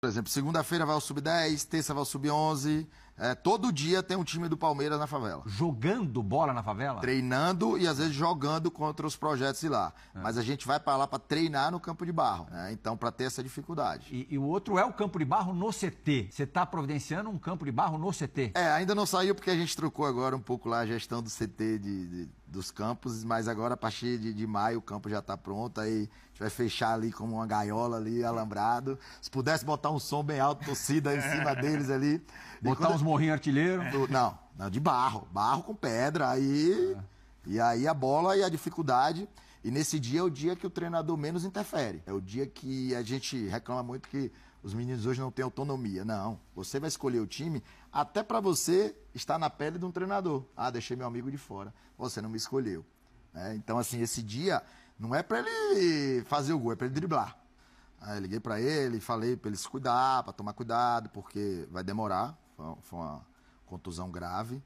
Por exemplo, segunda-feira vai ao sub 10, terça vai ao sub 11, é, todo dia tem um time do Palmeiras na favela. Jogando bola na favela? Treinando e às vezes jogando contra os projetos de lá. É. Mas a gente vai para lá para treinar no campo de barro, né? Então, para ter essa dificuldade. E, e, o outro é o campo de barro no CT. Você está providenciando um campo de barro no CT? É, ainda não saiu porque a gente trocou agora um pouco lá a gestão do CT de, de dos campos, mas agora a partir de, de maio o campo já está pronto, aí a gente vai fechar ali como uma gaiola ali, alambrado. Se pudesse botar um som bem alto, torcida em cima deles ali. Botar quando... uns morrinho artilheiro? Do, não, não, de barro. Barro com pedra, aí. E aí a bola e a dificuldade. E nesse dia é o dia que o treinador menos interfere. É o dia que a gente reclama muito que os meninos hoje não têm autonomia. Não. Você vai escolher o time até para você estar na pele de um treinador. Ah, deixei meu amigo de fora. Você não me escolheu. É, então, assim, esse dia não é para ele fazer o gol, é para ele driblar. Aí liguei para ele, falei para ele se cuidar, para tomar cuidado, porque vai demorar. foi uma contusão grave.